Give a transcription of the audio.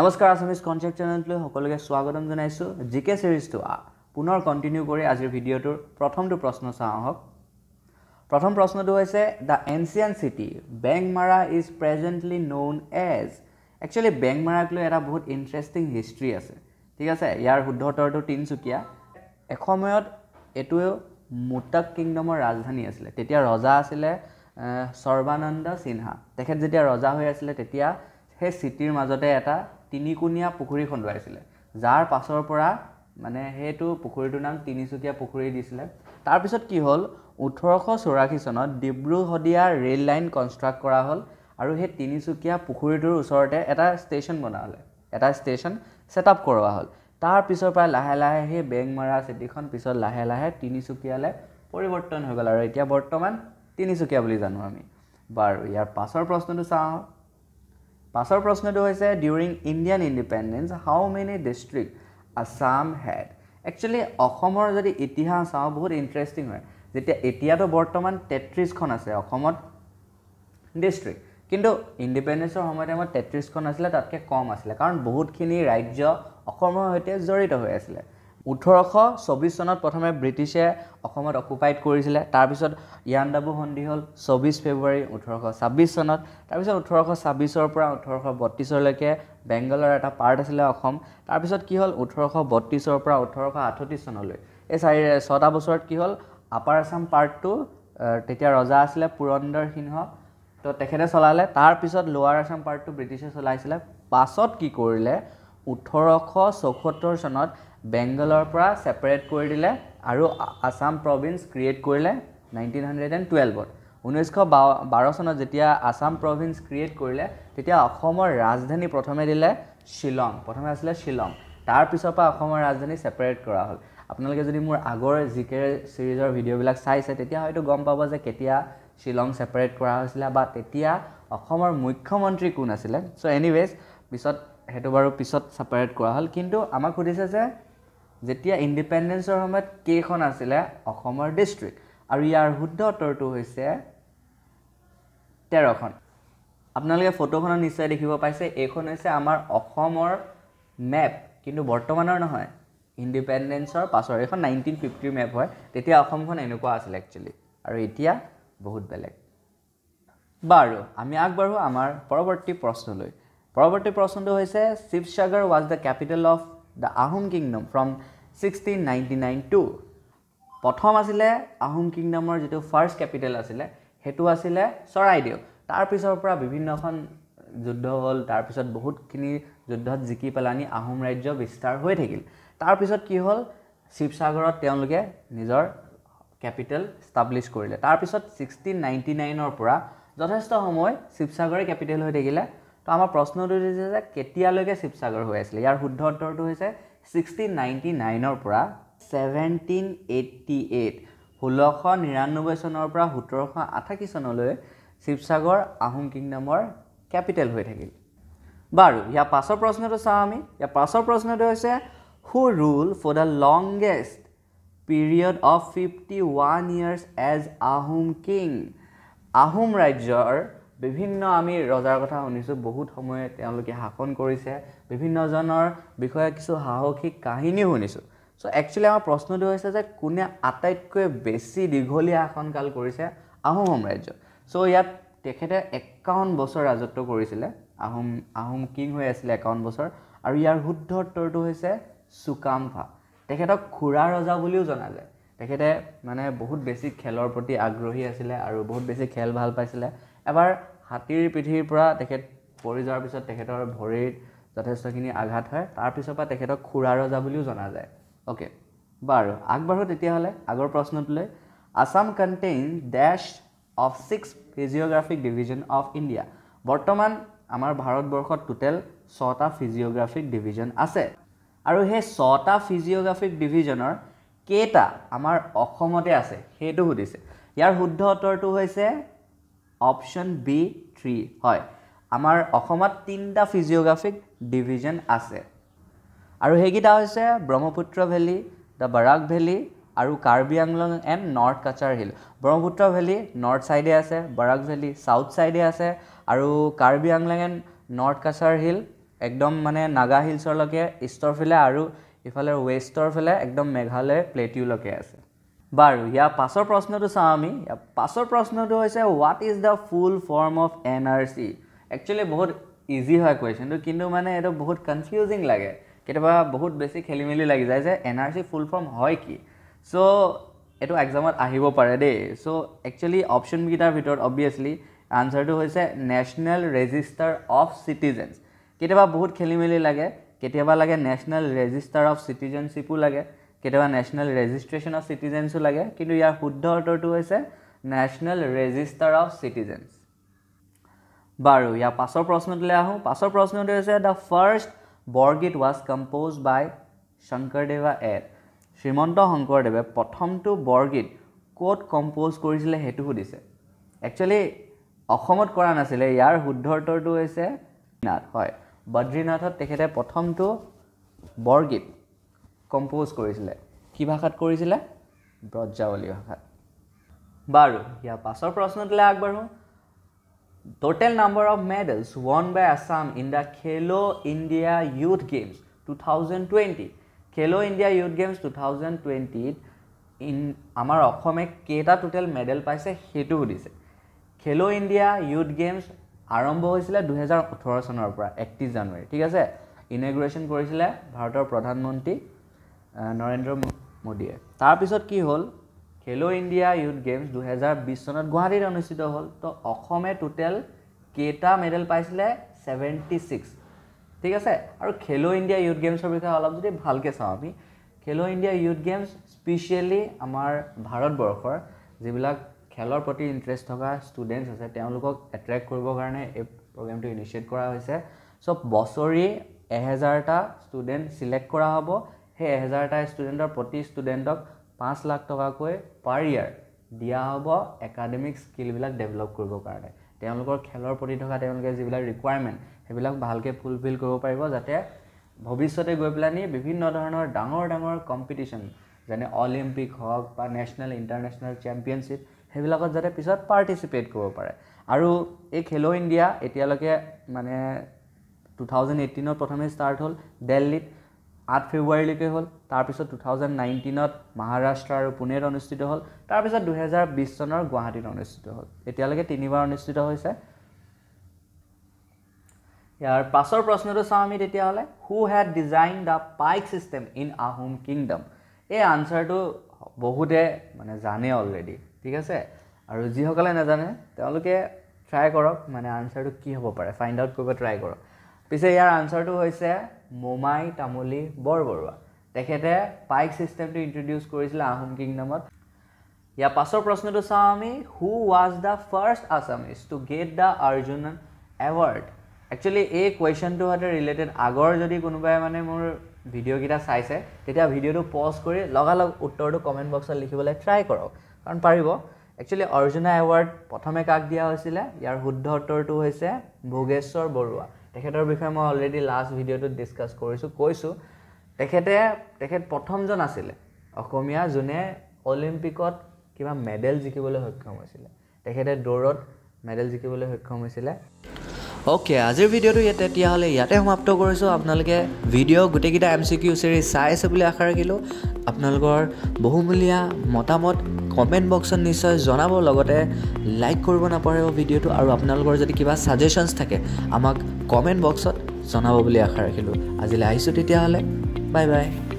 নমস্কাৰ Assamese concept চেনেলটোলৈ সকলোকে স্বাগতম জনাইছোঁ জি কে ছিৰিজটো পুনৰ কণ্টিনিউ কৰি আজিৰ ভিডিঅ'টোৰ প্ৰথমটো প্ৰশ্ন চাওঁ আহক প্ৰথম প্ৰশ্নটো হৈছে the ancient city Bengmara is presently known as actually বেংমাৰাক লৈ এটা বহুত ইণ্টাৰেষ্টিং হিষ্ট্ৰী আছে ঠিক আছে ইয়াৰ শুদ্ধ তিনিচুকীয়া এসময়ত এইটোৱে মুটাক কিংডমৰ ৰাজধানী আছিলে তেতিয়া ৰজা আছিলে সৰ্বানন্দ সিনহা তেখেত যেতিয়া ৰজা হৈ আছিলে তেতিয়া সেই চিটিৰ মাজতে এটা তিনিকোণীয়া পুখুৰী খন্দুৱাইছিলে যাৰ পাছৰ পৰা মানে সেইটো পুখুৰীটোৰ নাম তিনিচুকীয়া পুখুৰী দিছিলে তাৰপিছত কি হ'ল ওঠৰশ চৌৰাশী চনত Dibru Sadiya rail line construct কৰা হ'ল আৰু সেই তিনিচুকীয়া পুখুৰীটোৰ ওচৰতে এটা ষ্টেচন বনালে এটা ষ্টেচন ছেটআপ কৰোৱা হ'ল তাৰ পিছৰ পৰা লাহে লাহে সেই বেংমৰা চিটিখন পিছত লাহে লাহে তিনিচুকীয়ালৈ পৰিৱৰ্তন হৈ গ'ল আৰু এতিয়া বৰ্তমান তিনিচুকীয়া বুলি জানো আমি বাৰু ইয়াৰ পাছৰ প্ৰশ্নটো চাওঁ পাছৰ প্ৰশ্নটো হৈছে during Indian independence how many district Assam had actually অসমৰ যদি ইতিহাস চাওঁ বহুত ইণ্টাৰেষ্টিং হয় যেতিয়া এতিয়াতো বৰ্তমান তেত্ৰিছখন আছে অসমত ডিষ্ট্ৰিক্ট কিন্তু ইণ্ডিপেণ্ডেঞ্চৰ সময়তে আমাৰ তেত্ৰিছখন আছিলে তাতকৈ কম আছিলে কাৰণ বহুতখিনি ৰাজ্য অসমৰ সৈতে জড়িত হৈ আছিলে ওঠৰশ চৌব্বিছ চনত প্ৰথমে ব্ৰিটিছে অসমত অকুপাইড কৰিছিলে তাৰপিছত ইয়াণ্ডাবু সন্ধি হ'ল চৌব্বিছ ফেব্ৰুৱাৰী ওঠৰশ ছাব্বিছ চনত তাৰপিছত ওঠৰশ ছাব্বিছৰ পৰা ওঠৰশ বত্ৰিছলৈকে বেংগলৰ এটা পাৰ্ট আছিলে অসম তাৰপিছত কি হ'ল ওঠৰশ বত্ৰিছৰ পৰা ওঠৰশ আঠত্ৰিছ চনলৈ এই চাৰি ছটা বছৰত কি হ'ল আপাৰ আছাম পাৰ্টটো তেতিয়া ৰজা আছিলে পুৰন্দৰ সিংহ তো তেখেতে চলালে তাৰপিছত লোৱাৰ আছাম পাৰ্টটো ব্ৰিটিছে চলাইছিলে পাছত কি কৰিলে ওঠৰশ চৌসত্তৰ চনত বেংগলৰ পৰা ছেপাৰেট কৰি দিলে আৰু আছাম প্ৰভিন্স ক্ৰিয়েট কৰিলে নাইনটিন হাণ্ড্ৰেড এণ্ড টুৱেলভত ঊনৈছশ বাৰ চনত যেতিয়া আছাম প্ৰভিন্স ক্ৰিয়েট কৰিলে তেতিয়া অসমৰ ৰাজধানী প্ৰথমে দিলে শ্বিলং প্ৰথমে আছিলে শ্বিলং তাৰপিছৰ পৰা অসমৰ ৰাজধানী ছেপাৰেট কৰা হ'ল আপোনালোকে যদি মোৰ আগৰ জি কে ছিৰিজৰ ভিডিঅ'বিলাক চাইছে তেতিয়া হয়তো গম পাব যে কেতিয়া শ্বিলং ছেপাৰেট কৰা হৈছিলে বা তেতিয়া অসমৰ মুখ্যমন্ত্ৰী কোন আছিলে চ' এনিৱেজ পিছত সেইটো বাৰু পিছত ছেপাৰেট কৰা হ'ল কিন্তু আমাক সুধিছে যে যেতিয়া ইণ্ডিপেণ্ডেঞ্চৰ সময়ত কেইখন আছিলে অসমৰ ডিষ্ট্ৰিক্ট আৰু ইয়াৰ শুদ্ধ উত্তৰটো হৈছে তেৰখন আপোনালোকে ফটোখনত নিশ্চয় দেখিব পাইছে এইখন হৈছে আমাৰ অসমৰ মেপ কিন্তু বৰ্তমানৰ নহয় ইণ্ডিপেণ্ডেঞ্চৰ পাছৰ এইখন নাইনটিন ফিফটিৰ মেপ হয় তেতিয়া অসমখন এনেকুৱা আছিলে একচুৱেলি আৰু এতিয়া বহুত বেলেগ বাৰু আমি আগবাঢ়োঁ আমাৰ পৰৱৰ্তী প্ৰশ্নলৈ পৰৱৰ্তী প্ৰশ্নটো হৈছে Sivasagar was the capital of the Ahom kingdom from sixteen ninety nine to প্ৰথম আছিলে আহোম কিংডমৰ যিটো ফাৰ্ষ্ট কেপিটেল আছিলে সেইটো আছিলে চৰাইদেউ তাৰপিছৰ পৰা বিভিন্নখন যুদ্ধ হ'ল তাৰপিছত বহুতখিনি যুদ্ধত জিকি পেলানি আহোম ৰাজ্য বিস্তাৰ হৈ থাকিল তাৰপিছত কি হ'ল শিৱসাগৰত তেওঁলোকে নিজৰ কেপিটেল ষ্টাব্লিছ কৰিলে তাৰপিছত ছিক্সটিন নাইণ্টি নাইনৰ পৰা যথেষ্ট সময় শিৱসাগৰে কেপিটেল হৈ থাকিলে তো আমাৰ প্ৰশ্নটো হৈছে যে কেতিয়ালৈকে শিৱসাগৰ হৈ আছিলে ইয়াৰ শুদ্ধ উত্তৰটো হৈছে ছিক্সটিন নাইণ্টি নাইনৰ পৰা ছেভেণ্টিন এইটটি এইট ষোল্লশ নিৰান্নব্বৈ চনৰ পৰা সোতৰশ আঠাশী চনলৈ শিৱসাগৰ আহোম কিংডমৰ কেপিটেল হৈ থাকিল বাৰু ইয়াৰ পাছৰ প্ৰশ্নটো চাওঁ আমি ইয়াৰ পাছৰ প্ৰশ্নটো হৈছে who rule for the longest period of fifty one years as Ahom king Ahom ৰাজ্যৰ বিভিন্ন আমি ৰজাৰ কথা শুনিছোঁ বহুত সময়ে তেওঁলোকে শাসন কৰিছে বিভিন্নজনৰ বিষয়ে কিছু সাহসিক কাহিনী শুনিছোঁ চ' একচুৱেলি আমাৰ প্ৰশ্নটো হৈছে যে কোনে আটাইতকৈ বেছি দীঘলীয়া শাসনকাল কৰিছে আহোম সাম্ৰাজ্য চ' ইয়াত তেখেতে একাৱন্ন বছৰ ৰাজত্ব কৰিছিলে আহোম আহোম কিং হৈ আছিলে একাৱন্ন বছৰ আৰু ইয়াৰ শুদ্ধ উত্তৰটো হৈছে চুকাম্ফা তেখেতক খুৰা ৰজা বুলিও জনা যায় তেখেতে মানে বহুত বেছি খেলৰ প্ৰতি আগ্ৰহী আছিলে আৰু বহুত বেছি খেল ভাল পাইছিলে এবাৰ হাতীৰ পিঠিৰ পৰা তেখেত পৰি যোৱাৰ পিছত তেখেতৰ ভৰিত যথেষ্টখিনি আঘাত হয় তাৰপিছৰ পৰা তেখেতক খুৰা ৰজা বুলিও জনা যায় অ'কে বাৰু আগবাঢ়ো তেতিয়াহ'লে আগৰ প্ৰশ্নটোলৈ আছাম কণ্টেইন ডেছ of six physiographic division of India বৰ্তমান আমাৰ ভাৰতবৰ্ষত টোটেল ছটা ফিজিঅ'গ্ৰাফিক ডিভিজন আছে আৰু সেই ছটা ফিজিঅ'গ্ৰাফিক ডিভিজনৰ কেইটা আমাৰ অসমতে আছে সেইটো সুধিছে ইয়াৰ শুদ্ধ উত্তৰটো হৈছে অপশ্যন বি থ্ৰী হয় আমাৰ অসমত তিনিটা ফিজিঅ'গ্ৰাফিক ডিভিজন আছে আৰু সেইকেইটা হৈছে Brahmaputra valley the Barak valley আৰু Karbi Anglong and north Cachar hill Brahmaputra valley north ছাইডে আছে বাৰাক ভেলি ছাউথ ছাইডে আছে আৰু Karbi Anglong and north Cachar hill একদম মানে নাগা হিলছৰলৈকে ইষ্টৰ ফালে আৰু ইফালে ৱেষ্টৰ ফালে একদম মেঘালয় প্লেটিউলৈকে আছে বাৰু ইয়াৰ পাছৰ প্ৰশ্নটো চাওঁ আমি ইয়াৰ পাছৰ প্ৰশ্নটো হৈছে what is the full form of N R C actually বহুত ইজি হয় কুৱেশ্যনটো কিন্তু মানে এইটো বহুত কনফিউজিং লাগে কেতিয়াবা বহুত বেছি খেলি মেলি লাগি যায় যে N R C full form হয় কি চ' এইটো এক্সামত আহিব পাৰে দেই চ' একচুৱেলি অপশ্যনকেইটাৰ ভিতৰত অবভিয়াছলি আনচাৰটো হৈছে নেশ্যনেল ৰেজিষ্টাৰ অফ চিটিজেনছ কেতিয়াবা বহুত খেলি মেলি লাগে কেতিয়াবা লাগে নেশ্যনেল ৰেজিষ্টাৰ অফ চিটিজেনশ্বিপো লাগে কেতিয়াবা নেশ্যনেল ৰেজিষ্ট্ৰেশ্যন অফ চিটিজেনছো লাগে কিন্তু ইয়াৰ শুদ্ধ অৰ্থটো হৈছে নেশ্যনেল ৰেজিষ্টাৰ অফ চিটিজেনছ বাৰু ইয়াৰ পাছৰ প্ৰশ্নটোলৈ আহোঁ পাছৰ প্ৰশ্নটো হৈছে the first Borgeet was compose by Sankardeva at Srimanta শংকৰদেৱে প্ৰথমটো বৰগীত ক'ত কম্প'জ কৰিছিলে সেইটো সুধিছে একচুৱেলি অসমত কৰা নাছিলে ইয়াৰ শুদ্ধ অৰ্থটো হৈছে নাথ হয় বদ্ৰীনাথত তেখেতে প্ৰথমটো বৰগীত কম্প'জ কৰিছিলে কি ভাষাত কৰিছিলে ব্ৰজাৱলী ভাষাত বাৰু ইয়াৰ পাছৰ প্ৰশ্নটোলৈ আগবাঢ়োঁ total number of medals won by Assam in the Khelo India youth games two thousand twenty Khelo India youth games two thousand টুৱেণ্টিত ইন আমাৰ অসমে কেইটা টোটেল মেডেল পাইছে সেইটো সুধিছে খেলো ইণ্ডিয়া ইউথ গেমছ আৰম্ভ হৈছিলে দুহেজাৰ ওঠৰ চনৰ পৰা একত্ৰিছ জানুৱাৰী ঠিক আছে ইনগ্ৰেশ্যন কৰিছিলে ভাৰতৰ প্ৰধানমন্ত্ৰী নৰেন্দ্ৰ মোদীয়ে তাৰপিছত কি হ'ল খেলো ইণ্ডিয়া ইউথ গেমছ দুহেজাৰ বিছ চনত গুৱাহাটীত অনুষ্ঠিত হ'ল তো অসমে টোটেল কেইটা মেডেল পাইছিলে ছেভেণ্টি ছিক্স ঠিক আছে আৰু খেলো ইণ্ডিয়া ইউথ গেমছৰ বিষয়ে অলপ যদি ভালকৈ চাওঁ আমি খেলো ইণ্ডিয়া ইউথ গেমছ স্পেচিয়েলি আমাৰ ভাৰতবৰ্ষৰ যিবিলাক খেলৰ প্ৰতি ইণ্টাৰেষ্ট থকা ষ্টুডেণ্টছ আছে তেওঁলোকক এট্ৰেক্ট কৰিবৰ কাৰণে এই প্ৰগ্ৰেমটো ইনিচিয়েট কৰা হৈছে চ' বছৰি এহেজাৰটা ষ্টুডেণ্ট চিলেক্ট কৰা হ'ব সেই এহেজাৰটা ষ্টুডেণ্টৰ প্ৰতি ষ্টুডেণ্টক পাঁচ লাখ টকাকৈ পাৰ ইয়াৰ দিয়া হ'ব একাডেমিক স্কিলবিলাক ডেভেলপ কৰিবৰ কাৰণে তেওঁলোকৰ খেলৰ প্ৰতি থকা তেওঁলোকে যিবিলাক ৰিকুৱাৰমেণ্ট সেইবিলাক ভালকৈ ফুলফিল কৰিব পাৰিব যাতে ভৱিষ্যতে গৈ পেলাহেনি বিভিন্ন ধৰণৰ ডাঙৰ ডাঙৰ কম্পিটিশ্যন যেনে অলিম্পিক হওক বা নেশ্যনেল ইণ্টাৰনেশ্যনেল চেম্পিয়নশ্বিপ সেইবিলাকত যাতে পিছত পাৰ্টিচিপেট কৰিব পাৰে আৰু এই খেলো ইণ্ডিয়া এতিয়ালৈকে মানে টু থাউজেণ্ড এইটিনত প্ৰথমে ষ্টাৰ্ট হ'ল দেল্লীত আঠ ফেব্ৰুৱাৰীলৈকে হ'ল তাৰপিছত টু থাউজেণ্ড নাইনটিনত মহাৰাষ্ট্ৰ আৰু পুনেত অনুষ্ঠিত হ'ল তাৰপিছত দুহেজাৰ বিছ চনৰ গুৱাহাটীত অনুষ্ঠিত হ'ল এতিয়ালৈকে তিনিবাৰ অনুষ্ঠিত হৈছে ইয়াৰ পাছৰ প্ৰশ্নটো চাওঁ আমি তেতিয়াহ'লে who had designed the paik system in Ahom kingdom এই আনচাৰটো বহুতে মানে জানে অলৰেডি ঠিক আছে আৰু যিসকলে নাজানে তেওঁলোকে ট্ৰাই কৰক মানে আনচাৰটো কি হ'ব পাৰে ফাইণ্ড আউট কৰিব ট্ৰাই কৰক পিছে ইয়াৰ আনচাৰটো হৈছে মোমাই তামুলী বৰবৰুৱা তেখেতে পাইক ছিষ্টেমটো ইণ্ট্ৰডিউচ কৰিছিলে আহোম কিংডমত ইয়াৰ পাছৰ প্ৰশ্নটো চাওঁ আমি who was the first Assamese to get the Arjuna award actually এই কুৱেশ্যনটো সৈতে ৰিলেটেড আগৰ যদি কোনোবাই মানে মোৰ ভিডিঅ'কেইটা চাইছে তেতিয়া ভিডিঅ'টো পজ কৰি লগালগ উত্তৰটো কমেণ্ট বক্সত লিখিবলৈ ট্ৰাই কৰক কাৰণ পাৰিব একচুৱেলি অৰ্জুনা এৱাৰ্ড প্ৰথমে কাক দিয়া হৈছিলে ইয়াৰ শুদ্ধ উত্তৰটো হৈছে ভোগেশ্বৰ বৰুৱা তেখেতৰ বিষয়ে মই অলৰেডি লাষ্ট ভিডিঅ'টোত ডিছকাছ কৰিছোঁ কৈছোঁ তেখেতে তেখেত প্ৰথমজন আছিলে অসমীয়া যোনে অলিম্পিকত কিবা মেডেল জিকিবলৈ সক্ষম হৈছিলে তেখেতে দৌৰত মেডেল জিকিবলৈ সক্ষম হৈছিলে অ'কে আজিৰ ভিডিঅ'টো ইয়াত তেতিয়াহ'লে ইয়াতে সমাপ্ত কৰিছোঁ আপোনালোকে ভিডিঅ' গোটেইকেইটা এম চি কিউ চিৰিজ চাই আছে বুলি আশা ৰাখিলোঁ আপোনালোকৰ বহুমূলীয়া মতামত কমেণ্ট বক্সত নিশ্চয় জনাব লগতে লাইক কৰিব নাপাহৰিব ভিডিঅ'টো আৰু আপোনালোকৰ যদি কিবা ছাজেশ্যনছ থাকে আমাক কমেণ্ট বক্সত জনাব বুলি আশা ৰাখিলোঁ আজিলৈ আহিছোঁ তেতিয়াহ'লে বাই বাই